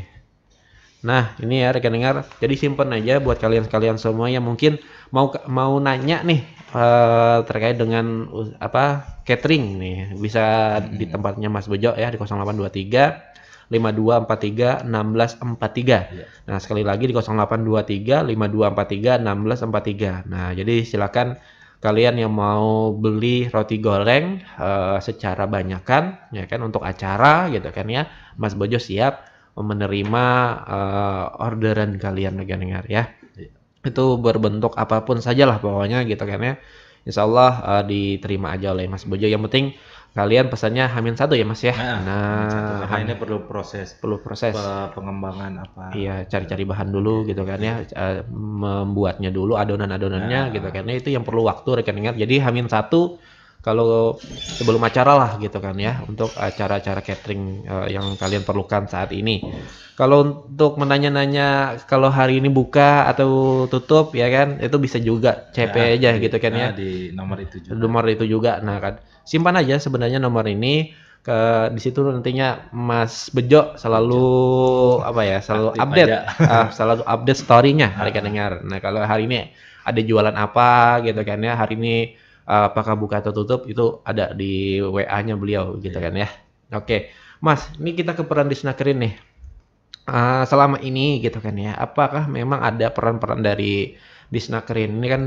Nah, ini ya rekan dengar, jadi simpen aja buat kalian-kalian semua yang mungkin mau mau nanya nih uh, terkait dengan uh, apa catering nih, bisa hmm. di tempatnya Mas Bejo ya di 0823 5243 1643. Yeah. Nah, sekali lagi di 0823 5243 1643. Nah, jadi silakan kalian yang mau beli roti goreng uh, secara banyakan ya kan untuk acara gitu kan ya. Mas Bojo siap menerima uh, orderan kalian dengar-dengar ya. Yeah. Itu berbentuk apapun sajalah pokoknya gitu kan ya. Insyaallah Allah uh, diterima aja oleh Mas Bojo. Yang penting kalian pesannya hamin satu ya mas ya nah, nah ini perlu proses perlu proses pengembangan apa iya cari-cari bahan dulu iya, gitu kan ya iya. eh, membuatnya dulu adonan-adonannya nah. gitu kan ya itu yang perlu waktu rekan ingat jadi hamin satu kalau sebelum acara lah gitu kan ya untuk acara-acara catering eh, yang kalian perlukan saat ini. Kalau untuk menanya-nanya kalau hari ini buka atau tutup ya kan itu bisa juga CP ya, nah, aja di, gitu kan ya. Nah, di nomor itu juga. Nomor itu juga nah kan simpan aja sebenarnya nomor ini ke di situ nantinya Mas Bejo selalu Bejo. apa ya selalu Aktif update uh, selalu update storynya hari ah. mereka dengar. Nah kalau hari ini ada jualan apa gitu kan ya hari ini uh, apakah buka atau tutup itu ada di WA-nya beliau gitu iya. kan ya. Oke okay. Mas ini kita ke peran di snackerin nih. Uh, selama ini gitu kan ya apakah memang ada peran-peran dari di Snakerin. Ini kan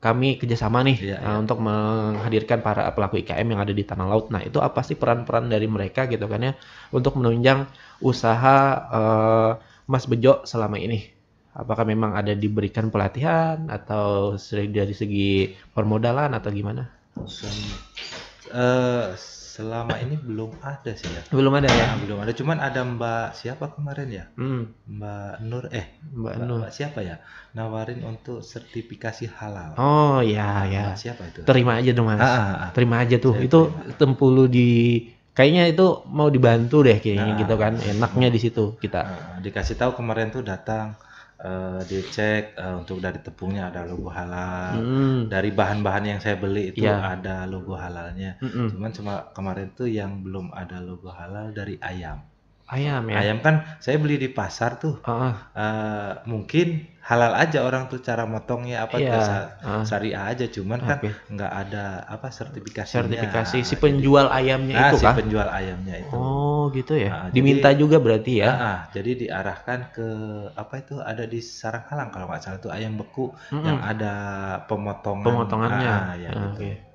kami kerjasama nih iya, eh, iya. untuk menghadirkan para pelaku IKM yang ada di tanah laut. Nah itu apa sih peran-peran dari mereka gitu kan ya untuk menunjang usaha uh, Mas Bejo selama ini? Apakah memang ada diberikan pelatihan atau dari segi permodalan atau gimana? Uh, selama ini belum ada sih ya. Belum ada ya? Nah, belum ada. Cuman ada Mbak siapa kemarin ya? Hmm. Mbak Nur eh Mbak, Mbak Nur. Mbak siapa ya? Nawarin untuk sertifikasi halal. Oh ya Mbak ya. siapa itu? Terima aja dong Mas. Ah, ah, ah. Terima aja tuh. Saya itu terima. tempulu di kayaknya itu mau dibantu deh kayaknya nah, gitu kan. Ah, ah. Enaknya di situ kita. Ah, dikasih tahu kemarin tuh datang uh, dicek uh, untuk dari tepungnya ada logo halal hmm. dari bahan-bahan yang saya beli itu yeah. ada logo halalnya mm -mm. cuman cuma kemarin tuh yang belum ada logo halal dari ayam ayam ya ayam kan saya beli di pasar tuh uh -uh. Uh, mungkin halal aja orang tuh cara motongnya apa yeah. uh. syariah aja cuman okay. kan nggak ada apa sertifikasi sertifikasi si penjual jadi, ayamnya nah, itu si kan penjual ayamnya itu oh gitu ya nah, diminta jadi, juga berarti ya uh -uh, jadi diarahkan ke apa itu ada di sarang halang kalau nggak salah tuh ayam beku mm -hmm. yang ada pemotongan pemotongannya ah, ya, okay. gitu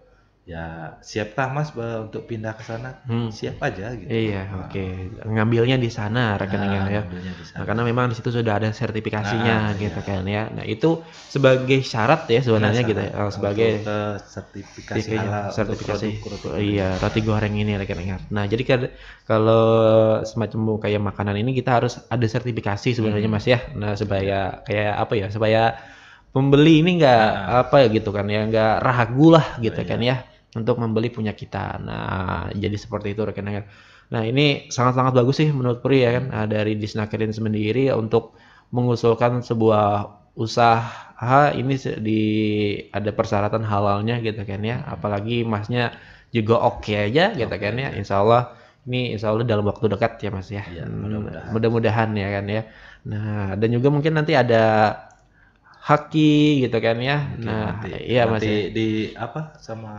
ya siapkah Mas untuk pindah ke sana? Hmm. Siap aja gitu. Iya, nah. oke. Okay. Ngambilnya di sana ya, rekeningnya nah, ya. sana. Nah, karena memang di situ sudah ada sertifikasinya nah, gitu iya. kan ya. Nah, itu sebagai syarat ya sebenarnya ya, gitu ya. Eh, sebagai untuk, eh, sertifikasi iya, sertifikasi. Produk, produk, iya, roti goreng ini rekeningnya Nah, jadi kalau semacam kayak makanan ini kita harus ada sertifikasi sebenarnya hmm. Mas ya. Nah, supaya iya. kayak apa ya? Supaya pembeli ini enggak nah. apa ya gitu kan ya, enggak ragu lah gitu oh, kan ya untuk membeli punya kita. Nah, jadi seperti itu rekan rekan. Nah, ini sangat-sangat bagus sih menurut Puri ya kan nah, dari Disnakerin sendiri untuk mengusulkan sebuah usaha ini di ada persyaratan halalnya gitu kan ya. Hmm. Apalagi masnya juga oke okay aja gitu kan ya. Insya Allah ini insya Allah dalam waktu dekat ya mas ya. ya mudah-mudahan. mudah ya kan ya. Nah, dan juga mungkin nanti ada haki gitu kan ya. Mungkin nah, nanti, iya nanti mas. ya. di apa sama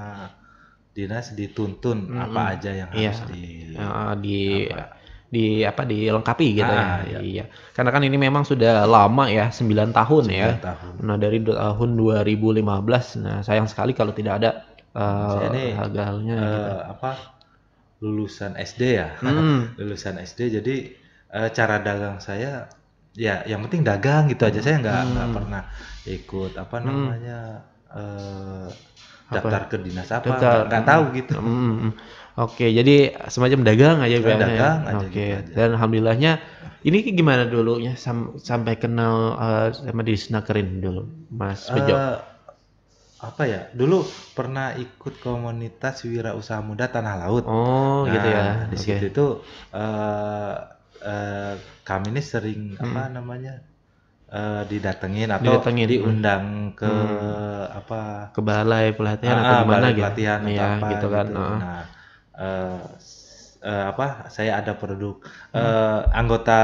dinas dituntun hmm. apa aja yang iya. harus yeah. di uh, di apa? di apa dilengkapi gitu ya. ah, ya. Iya. iya. Karena kan ini memang sudah lama ya, 9 tahun 9 ya. Tahun. Nah, dari tahun 2015. Nah, sayang sekali kalau tidak ada uh, eh, halnya uh, eh, gitu. apa lulusan SD ya. Mm. lulusan SD jadi uh, cara dagang saya ya yang penting dagang gitu aja. Saya nggak hmm. nggak pernah ikut apa namanya hmm. uh, daftar ke dinas apa daftar, nggak tahu gitu mm, oke jadi semacam dagang aja ya, dagang oke gitu dan alhamdulillahnya ini gimana dulunya sam sampai kenal uh, sama di Snakerin dulu Mas eh, Bejo uh, apa ya dulu pernah ikut komunitas wirausaha muda tanah laut oh gitu nah, gitu ya di okay. situ itu uh, uh, kami ini sering hmm. apa namanya uh, didatengin atau didatengin. diundang hmm. ke hmm. apa ke balai pelatihan ah, atau ah, gimana gitu pelatihan ya, apa, gitu kan gitu. Uh. nah uh, uh, apa saya ada produk hmm. anggota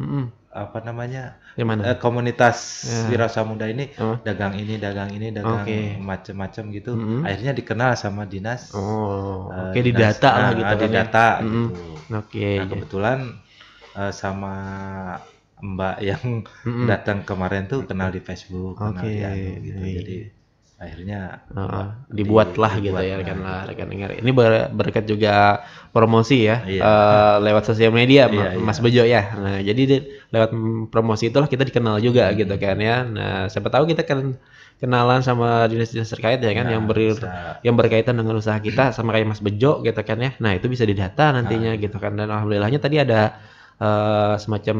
hmm. apa namanya mana? komunitas ya. wirasa muda ini uh. dagang ini dagang ini dagang okay. macam-macam gitu hmm. akhirnya dikenal sama dinas oh oke okay, uh, didata lah nah, gitu ah, kan ya? di data hmm. gitu. oke nah, kebetulan uh, sama Mbak yang mm -mm. datang kemarin tuh kenal di Facebook, okay. kenal di anu gitu. Iya, iya, jadi iya. akhirnya uh, dibuatlah di, gitu dibuat ya rekan lah rekan dengar. Ini ber, berkat juga promosi ya iya. uh, lewat sosial media iya, Mas iya. Bejo ya. Nah, jadi di, lewat promosi itulah kita dikenal juga hmm. gitu kan ya. Nah, siapa tahu kita kan kenalan sama dinas-dinas terkait ya kan nah, yang ber bisa. yang berkaitan dengan usaha kita sama kayak Mas Bejo gitu kan ya. Nah, itu bisa didata nantinya nah. gitu kan dan alhamdulillahnya tadi ada uh, semacam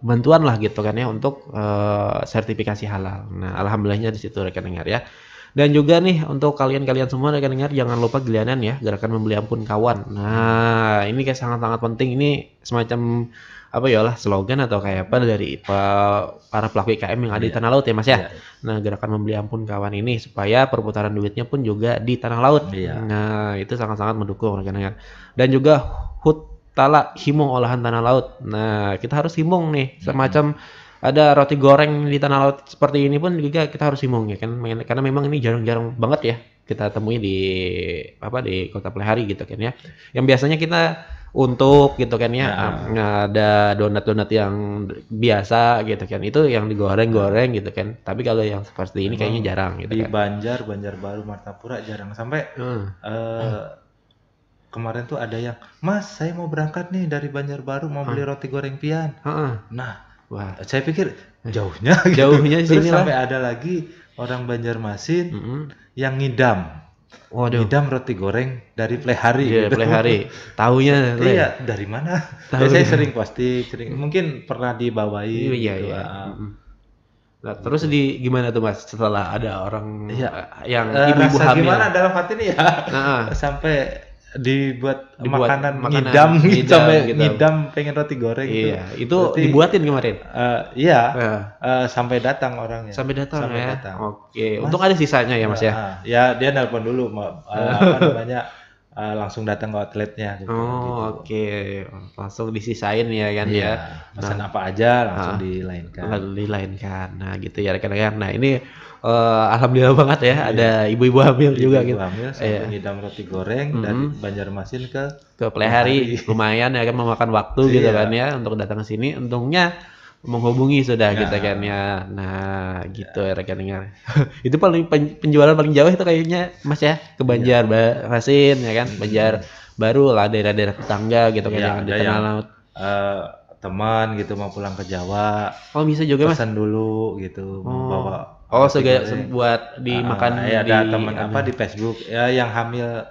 bantuan lah gitu kan ya untuk uh, sertifikasi halal. Nah, alhamdulillahnya di situ rekan dengar ya. Dan juga nih untuk kalian-kalian semua rekan dengar jangan lupa gelianan ya gerakan membeli ampun kawan. Nah ini kayak sangat-sangat penting ini semacam apa ya lah slogan atau kayak apa dari para pelaku IKM yang ada di iya. tanah laut ya mas ya. Iya. Nah gerakan membeli ampun kawan ini supaya perputaran duitnya pun juga di tanah laut. Iya. Nah itu sangat-sangat mendukung rekan dengar. Dan juga tala himung olahan tanah laut. Nah, kita harus himung nih hmm. semacam hmm. ada roti goreng di tanah laut seperti ini pun juga kita harus himung ya kan karena memang ini jarang-jarang banget ya kita temui di apa di Kota Plehari gitu kan ya. Yang biasanya kita untuk gitu kan ya, ya. ada donat-donat yang biasa gitu kan. Itu yang digoreng-goreng gitu kan. Tapi kalau yang seperti ini Memang kayaknya jarang gitu di kan. Banjar, Banjar Baru, Martapura jarang sampai hmm. Uh, hmm kemarin tuh ada yang mas saya mau berangkat nih dari Banjarbaru mau beli ah. roti goreng pian uh-uh. nah wah saya pikir eh. jauhnya gitu. jauhnya terus sampai ada lagi orang Banjarmasin uh yang ngidam Waduh. Ngidam roti goreng dari Plehari. yeah, gitu. Plehari. Tahunya Iya, dari mana? Tahu saya sering pasti, sering mm. mungkin pernah dibawain iya, iya gitu. Iya. Uh. Nah, terus di gimana tuh Mas setelah ada orang ya. yang eh, ibu-ibu hamil? gimana dalam hati nih ya? Nah, sampai dibuat, dibuat makanan, makanan ngidam, gitu, ngidam sampai gitu. ngidam pengen roti goreng iya, gitu. itu Berarti, dibuatin kemarin uh, iya Yeah. Iya. Uh, sampai datang orangnya sampai datang sampai ya datang. oke Untuk untung ada sisanya ya mas ya uh, ya dia nelpon dulu uh, apa namanya uh, langsung datang ke outletnya gitu. Oh, oke. Okay. Langsung disisain ya kan iya, ya. Pesan nah, apa aja langsung uh, dilainkan. Lalu dilainkan. Nah, gitu ya rekan-rekan. Nah, ini uh, alhamdulillah banget ya iya. ada ibu-ibu hamil ibu juga ibu gitu. hamil saya yeah. ngidam roti goreng mm -hmm. dari Banjarmasin ke ke Plehari lumayan ya kan memakan waktu iya. gitu kan ya untuk datang ke sini untungnya menghubungi sudah nah. Iya. kita gitu kan ya nah gitu ya rekeningnya. itu paling penjualan paling jauh itu kayaknya mas ya ke iya. Banjar ya. Masin ya kan Banjar baru lah daerah-daerah tetangga gitu kan yang di tengah laut uh, teman gitu mau pulang ke Jawa oh bisa juga pesan mas pesan dulu gitu oh. mau bawa Oh, segala ya. buat ah, dimakan uh, ya, ada di, teman apa di Facebook ya yang hamil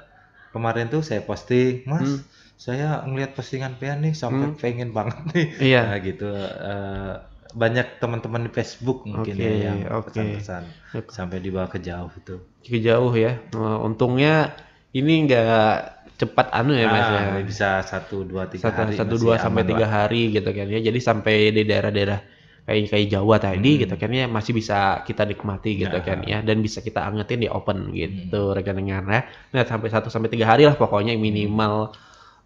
kemarin tuh saya posting, Mas. Hmm. Saya ngelihat postingan Pian nih sampai hmm. pengen banget nih. Iya. Nah, gitu. Uh, banyak teman-teman di Facebook mungkin okay, ya yang okay. pesan-pesan okay. Ya, sampai dibawa ke jauh itu. Ke jauh ya. Uh, untungnya ini enggak cepat anu ya mas ah, ya bisa satu dua tiga hari satu dua sampai tiga hari gitu kan ya jadi sampai di daerah-daerah kayak kayak Jawa tadi gitu hmm. gitu kan ya masih bisa kita nikmati gitu nah. kan ya dan bisa kita angetin di open gitu hmm. rekan dengar ya nah sampai satu sampai tiga hari lah pokoknya hmm. minimal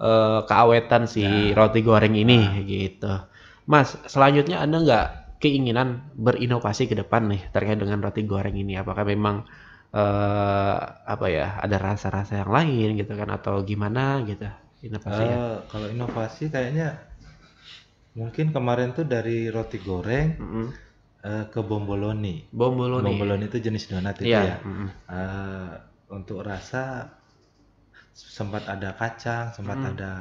uh, keawetan si nah. roti goreng ini nah. gitu Mas selanjutnya Anda nggak keinginan berinovasi ke depan nih terkait dengan roti goreng ini apakah memang uh, apa ya ada rasa-rasa yang lain gitu kan atau gimana gitu inovasi uh, ya? Eh, kalau inovasi kayaknya mungkin kemarin tuh dari roti goreng mm -hmm. uh, ke bomboloni. Bomboloni. Bomboloni itu jenis donat itu yeah. ya. Mm -hmm. uh, untuk rasa sempat ada kacang, sempat mm ada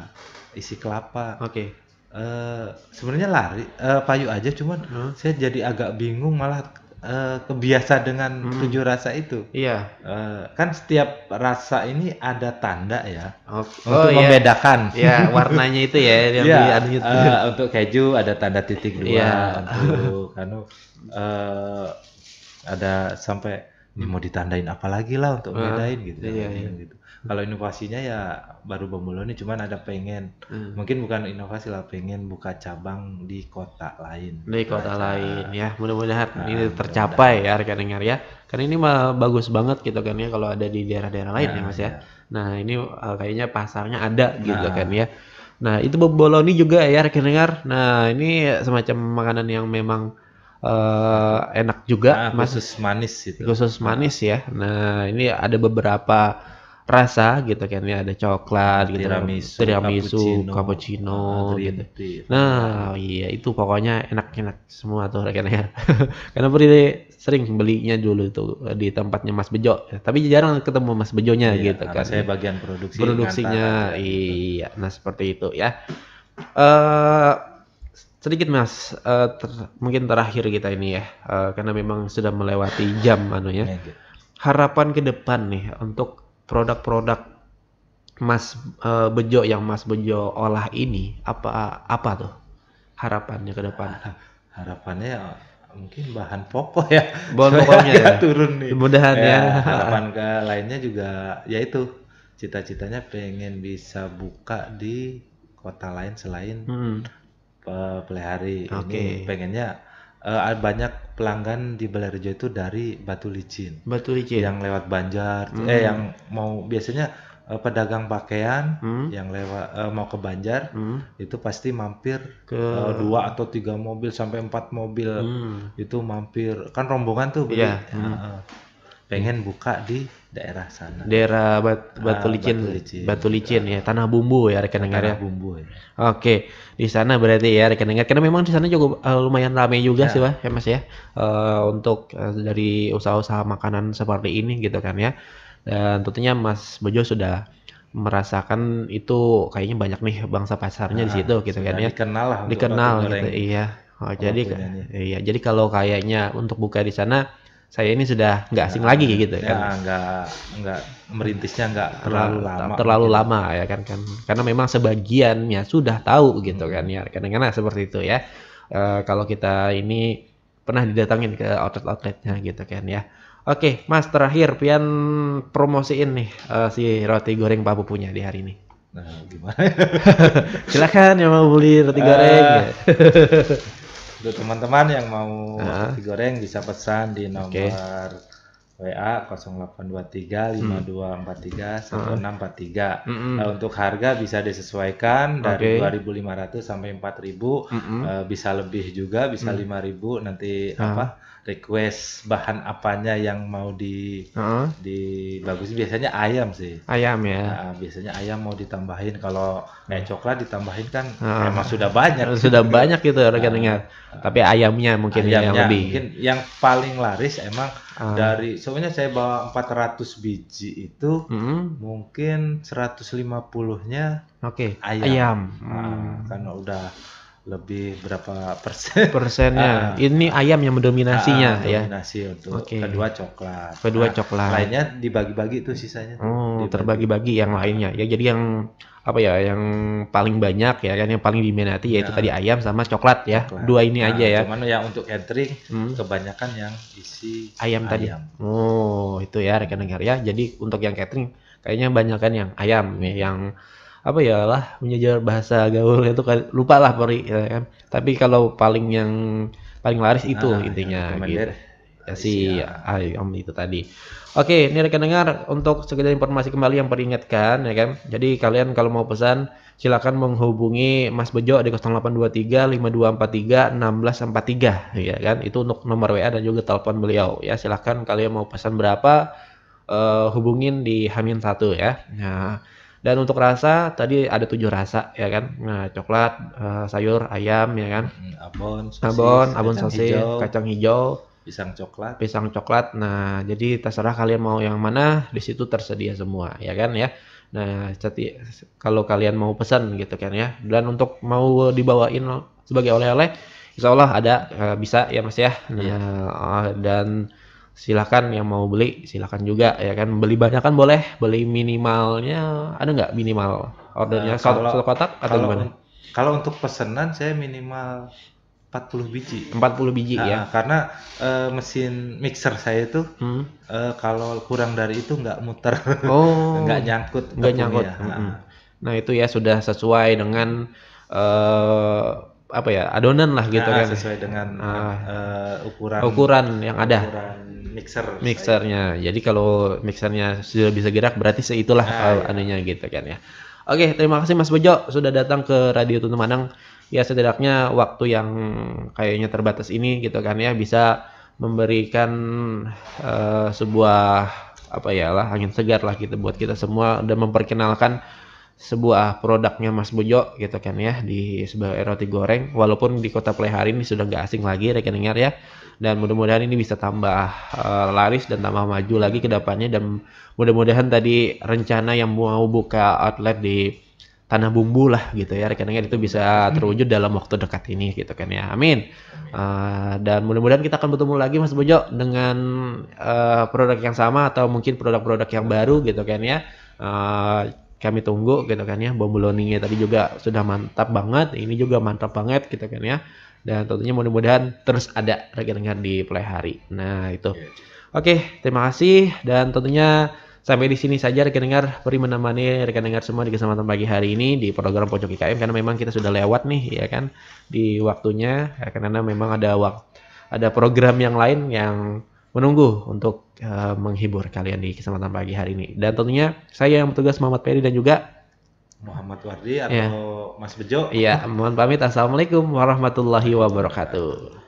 isi kelapa. Oke. Okay. Uh, eh, sebenarnya lari uh, payu aja cuman hmm. saya jadi agak bingung malah uh, kebiasa dengan hmm. tujuh rasa itu. Iya. Uh, kan setiap rasa ini ada tanda ya oh, untuk oh, iya. membedakan. Iya, warnanya itu ya yang yeah, di, uh, untuk keju ada tanda titik dua, yeah. untuk anu uh, ada sampai ini mau ditandain apa lagi lah untuk iya. bedain uh, gitu. Iya, iya. gitu kalau inovasinya ya baru nih cuman ada pengen hmm. mungkin bukan inovasi lah pengen buka cabang di kota lain di kota Baca. lain ya mudah-mudahan nah, ini tercapai ya rekan dengar ya karena ini mah bagus banget gitu kan ya kalau ada di daerah-daerah lain ya, nah, ya mas ya. ya nah ini eh, kayaknya pasarnya ada gitu nah. kan ya nah itu boboloni juga ya rekan dengar. nah ini semacam makanan yang memang Uh, enak juga nah, khusus manis itu khusus manis ya nah ini ada beberapa rasa gitu kan ya ada coklat gitu tiramisu, tiramisu cappuccino, cappuccino ah, ah, gitu. Nah, iya itu pokoknya enak-enak semua tuh rekan ya. Karena Puri sering belinya dulu itu eh, di tempatnya Mas Bejo. Tapi jarang ketemu Mas Bejonya iya, gitu kan. Saya ya. bagian produksi produksinya. ngantar, ya, iya, gitu. nah seperti itu ya. Uh, sedikit mas uh, ter mungkin terakhir kita ini ya uh, karena memang sudah melewati jam anunya iya, gitu. harapan ke depan nih untuk produk-produk Mas uh, Bejo yang Mas Bejo olah ini apa apa tuh harapannya ke depan? Ah, harapannya ya, mungkin bahan pokok ya. Bahan pokoknya ya. turun nih. Mudahan ya, ya. Harapan ke lainnya juga yaitu cita-citanya pengen bisa buka di kota lain selain hmm. Pelihari. Okay. Ini pengennya uh, banyak pelanggan di Belarejo itu dari Batu Licin. Batu Licin. Yang lewat Banjar, eh, hmm. eh yang mau biasanya uh, pedagang pakaian hmm. yang lewat uh, mau ke Banjar hmm. itu pasti mampir ke uh, dua atau tiga mobil sampai empat mobil hmm. itu mampir kan rombongan tuh iya. beli. Yeah. Hmm pengen buka di daerah sana. Daerah Bat ah, Batu Licin, Batu Licin, Batu Licin ya, Tanah Bumbu ya rekan dengar ya. Bumbu ya. Oke, di sana berarti ya rekan dengar karena memang di sana juga uh, lumayan ramai juga ya. sih Pak, ya Mas ya. Uh, untuk uh, dari usaha-usaha makanan seperti ini gitu kan ya. Dan tentunya Mas Bejo sudah merasakan itu kayaknya banyak nih bangsa pasarnya nah, di ah, situ gitu kan ya. Dikenal lah dikenal gitu. Iya. Oh, jadi iya, jadi kalau kayaknya untuk buka di sana saya ini sudah nggak asing lagi kayak gitu ya, kan nggak nggak merintisnya nggak terlalu lama terlalu gitu. lama ya kan kan karena memang sebagiannya sudah tahu gitu hmm. kan ya karena seperti itu ya e, kalau kita ini pernah didatangin ke outlet-outletnya gitu kan ya Oke, Mas terakhir pian promosiin nih uh, si roti goreng papu punya di hari ini. Nah, gimana? Ya? Silakan yang mau beli roti goreng. Uh, Untuk teman-teman yang mau nah. digoreng bisa pesan di nomor okay. WA 0823 5243 1643. Mm -hmm. Nah, untuk harga bisa disesuaikan dari okay. 2.500 sampai 4.000 mm -hmm. uh, bisa lebih juga bisa mm. 5.000 nanti uh. apa request bahan apanya yang mau di uh ah. -huh. di bagus biasanya ayam sih. Ayam ya. Nah, biasanya ayam mau ditambahin kalau kayak coklat ditambahin kan uh. emang sudah banyak. Sudah gitu. banyak gitu rekan-rekan. Uh, -huh. Tapi ayamnya mungkin ayamnya, yang lebih. Mungkin yang paling laris emang Ah. Dari sebenarnya saya bawa 400 biji itu mm. mungkin 150-nya oke okay. ayam. ayam. Nah, karena udah lebih berapa persen persennya uh, ini ayam yang mendominasinya uh, ya dominasi untuk okay. kedua coklat kedua nah, coklat lainnya dibagi-bagi tuh sisanya oh terbagi-bagi yang lainnya ya jadi yang apa ya yang paling banyak ya kan yang paling diminati yaitu nah, tadi ayam sama coklat ya coklat. dua ini nah, aja ya cuman yang untuk catering hmm. kebanyakan yang isi ayam, ayam tadi oh itu ya rekan rekan ya jadi untuk yang catering kayaknya banyak kan yang ayam ya? yang apa ya lah menjajar bahasa gaul itu kan lupa lah pori ya kan. Tapi kalau paling yang paling laris itu nah, intinya gitu. Ya, si ayam ah, itu tadi. Oke, ini rekan dengar untuk sekedar informasi kembali yang peringatkan ya kan. Jadi kalian kalau mau pesan silakan menghubungi Mas Bejo di 0823 5243 1643 ya kan. Itu untuk nomor WA dan juga telepon beliau ya. Silakan kalian mau pesan berapa uh, hubungin di Hamin satu ya. Nah, dan untuk rasa tadi ada tujuh rasa ya kan. Nah, coklat, uh, sayur, ayam ya kan. Hmm, abon, sosis, abon, abon sosis, hijau, kacang hijau, pisang coklat. Pisang coklat. Nah, jadi terserah kalian mau yang mana, di situ tersedia semua ya kan ya. Nah, jadi kalau kalian mau pesan gitu kan ya. Dan untuk mau dibawain sebagai oleh-oleh, Insyaallah ada uh, bisa ya Mas ya. Iya. Nah, yeah. dan silahkan yang mau beli silahkan juga ya kan beli banyak kan boleh beli minimalnya ada nggak minimal ordernya nah, satu, satu kotak atau kalau, gimana kalau untuk pesanan saya minimal 40 biji 40 biji nah, ya karena uh, mesin mixer saya itu hmm. uh, kalau kurang dari itu nggak muter oh nggak nyangkut nggak nyangkut ya. hmm. hmm. Nah. nah. itu ya sudah sesuai dengan uh, apa ya adonan lah gitu nah, kan sesuai dengan uh, ukuran ukuran yang ada ukuran mixer mixernya saya. Gitu. jadi kalau mixernya sudah bisa gerak berarti seitulah nah, ya. anunya gitu kan ya Oke, terima kasih Mas Bejo sudah datang ke Radio Tuna Manang. Ya setidaknya waktu yang kayaknya terbatas ini gitu kan ya bisa memberikan uh, sebuah apa ya lah angin segar lah gitu buat kita semua dan memperkenalkan sebuah produknya Mas Bojo gitu kan ya di sebuah roti goreng walaupun di kota Plehari ini sudah nggak asing lagi rekeningnya ya dan mudah-mudahan ini bisa tambah uh, laris dan tambah maju lagi ke depannya dan mudah-mudahan tadi rencana yang mau buka outlet di tanah bumbu lah gitu ya rekeningnya itu bisa hmm. terwujud dalam waktu dekat ini gitu kan ya amin uh, dan mudah-mudahan kita akan bertemu lagi Mas Bojo dengan uh, produk yang sama atau mungkin produk-produk yang baru gitu kan ya uh, kami tunggu iya. gitu kan ya bomboloninya tadi juga sudah mantap banget ini juga mantap banget gitu kan ya dan tentunya mudah-mudahan terus ada rekan-rekan di play hari nah itu iya. oke okay, terima kasih dan tentunya sampai di sini saja rekan rekan beri menemani rekan rekan semua di kesempatan pagi hari ini di program pojok IKM karena memang kita sudah lewat nih ya kan di waktunya ya, karena memang ada waktu ada program yang lain yang menunggu untuk Eh, menghibur kalian di kesempatan pagi hari ini. Dan tentunya saya yang bertugas Muhammad Peri dan juga Muhammad Wardi atau yeah. Mas Bejo. Iya, mohon pamit. Assalamualaikum warahmatullahi wabarakatuh.